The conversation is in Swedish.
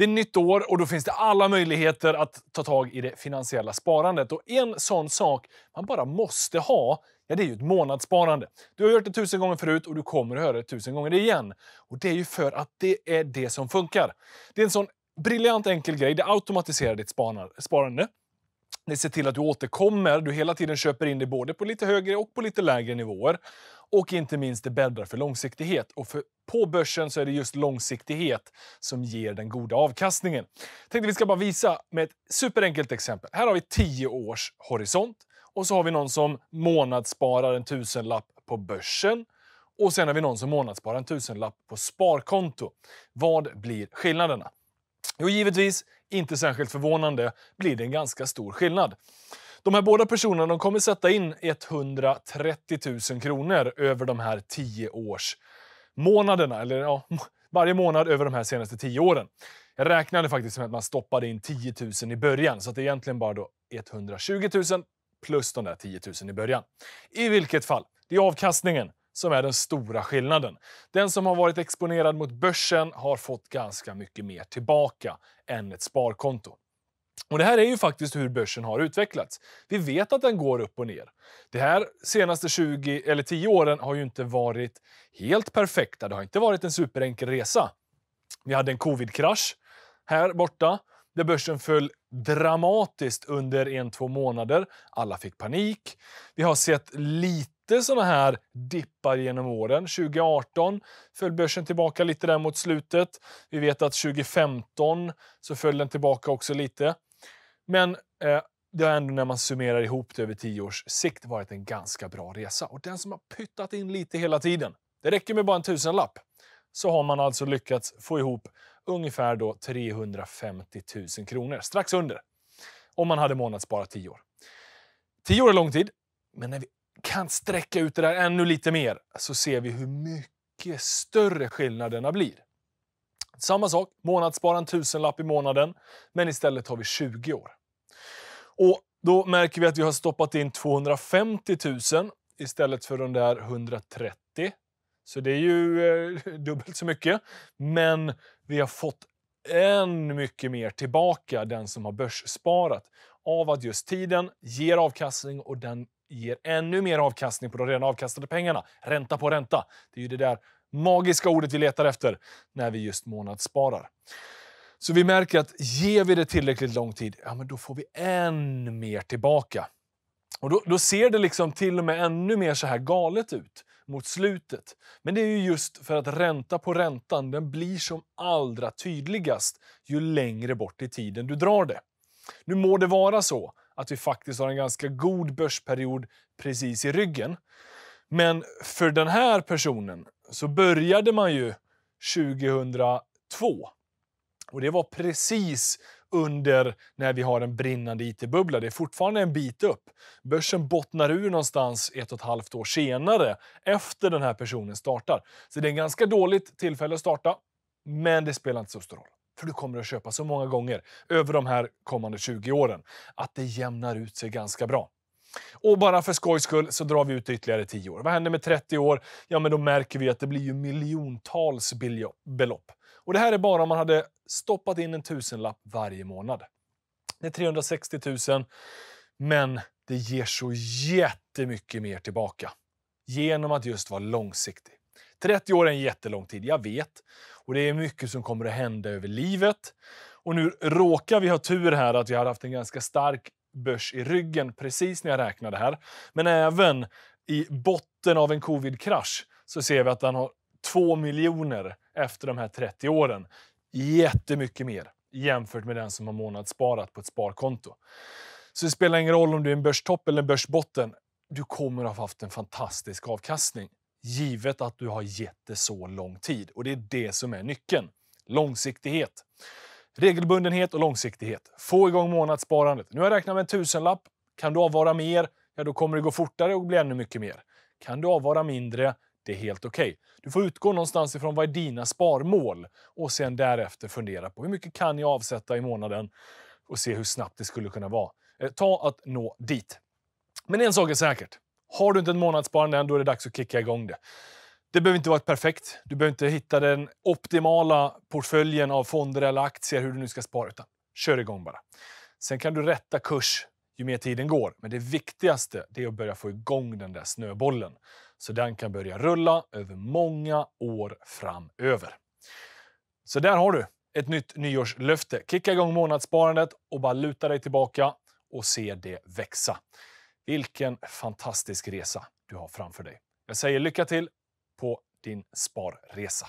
Det är nytt år och då finns det alla möjligheter att ta tag i det finansiella sparandet. Och en sån sak man bara måste ha, ja det är ju ett månadssparande. Du har hört det tusen gånger förut och du kommer att höra det tusen gånger igen. Och det är ju för att det är det som funkar. Det är en sån briljant enkel grej. Det automatiserar ditt sparande det ser till att du återkommer. Du hela tiden köper in dig både på lite högre och på lite lägre nivåer. Och inte minst, det bäddar för långsiktighet. Och för, på börsen så är det just långsiktighet som ger den goda avkastningen. Tänkte vi ska bara visa med ett superenkelt exempel. Här har vi 10 års horisont och så har vi någon som månadssparar en tusenlapp på börsen och sen har vi någon som månadssparar en tusenlapp på sparkonto. Vad blir skillnaderna? Jo, givetvis inte särskilt förvånande, blir det en ganska stor skillnad. De här båda personerna de kommer sätta in 130 000 kronor över de här 10 års månaderna, eller ja, varje månad över de här senaste 10 åren. Jag räknade faktiskt med att man stoppade in 10 000 i början, så det är egentligen bara då 120 000 plus de där 10 000 i början. I vilket fall, det är avkastningen som är den stora skillnaden. Den som har varit exponerad mot börsen har fått ganska mycket mer tillbaka än ett sparkonto. Och Det här är ju faktiskt hur börsen har utvecklats. Vi vet att den går upp och ner. De här senaste 20 eller 10 åren har ju inte varit helt perfekta. Det har inte varit en superenkel resa. Vi hade en covidkrasch här borta där börsen föll dramatiskt under en, två månader. Alla fick panik. Vi har sett lite lite sådana här dippar genom åren. 2018 föll börsen tillbaka lite där mot slutet. Vi vet att 2015 så föll den tillbaka också lite. Men eh, det har ändå när man summerar ihop det över tio års sikt varit en ganska bra resa. Och den som har pyttat in lite hela tiden, det räcker med bara en tusenlapp, så har man alltså lyckats få ihop ungefär då 350 000 kronor, strax under, om man hade månadssparat tio år. Tio år är lång tid, men när vi kan sträcka ut det där ännu lite mer så ser vi hur mycket större skillnaderna blir. Samma sak, månadsspara en tusenlapp i månaden, men istället har vi 20 år. Och då märker vi att vi har stoppat in 250 000 istället för de där 130. Så det är ju eh, dubbelt så mycket. Men vi har fått än mycket mer tillbaka, den som har börssparat, av att just tiden ger avkastning och den ger ännu mer avkastning på de redan avkastade pengarna. Ränta på ränta. Det är ju det där magiska ordet vi letar efter när vi just månadssparar. Så vi märker att ger vi det tillräckligt lång tid, ja, men då får vi än mer tillbaka. Och då, då ser det liksom till och med ännu mer så här galet ut mot slutet. Men det är ju just för att ränta på räntan den blir som allra tydligast ju längre bort i tiden du drar det. Nu må det vara så att vi faktiskt har en ganska god börsperiod precis i ryggen. Men för den här personen så började man ju 2002. Och det var precis under när vi har en brinnande it-bubbla. Det är fortfarande en bit upp. Börsen bottnar ur någonstans ett och ett halvt år senare efter den här personen startar. Så det är en ganska dåligt tillfälle att starta, men det spelar inte så stor roll för du kommer att köpa så många gånger över de här kommande 20 åren att det jämnar ut sig ganska bra. Och bara för skojs skull så drar vi ut ytterligare 10 år. Vad händer med 30 år? Ja, men då märker vi att det blir ju miljontals belopp. Och det här är bara om man hade stoppat in en tusenlapp varje månad. Det är 360 000, men det ger så jättemycket mer tillbaka genom att just vara långsiktig. 30 år är en jättelång tid, jag vet. Och det är mycket som kommer att hända över livet. Och nu råkar vi ha tur här att vi har haft en ganska stark börs i ryggen precis när jag räknade här. Men även i botten av en covid-krasch så ser vi att den har 2 miljoner efter de här 30 åren. Jättemycket mer jämfört med den som har månadssparat på ett sparkonto. Så det spelar ingen roll om du är en börstopp eller en börsbotten. Du kommer att ha haft en fantastisk avkastning givet att du har gett det så lång tid. Och det är det som är nyckeln. Långsiktighet. Regelbundenhet och långsiktighet. Få igång månadssparandet. Nu har jag räknat med en tusenlapp. Kan du avvara mer, ja då kommer det gå fortare och bli ännu mycket mer. Kan du avvara mindre, det är helt okej. Okay. Du får utgå någonstans ifrån vad är dina sparmål och sen därefter fundera på hur mycket kan jag avsätta i månaden och se hur snabbt det skulle kunna vara. Eh, ta att nå dit. Men en sak är säkert. Har du inte en månadssparande än, då är det dags att kicka igång det. Det behöver inte vara perfekt. Du behöver inte hitta den optimala portföljen av fonder eller aktier, hur du nu ska spara, utan kör igång bara. Sen kan du rätta kurs ju mer tiden går, men det viktigaste är att börja få igång den där snöbollen så den kan börja rulla över många år framöver. Så där har du ett nytt nyårslöfte. Kicka igång månadssparandet och bara luta dig tillbaka och se det växa. Vilken fantastisk resa du har framför dig. Jag säger lycka till på din sparresa.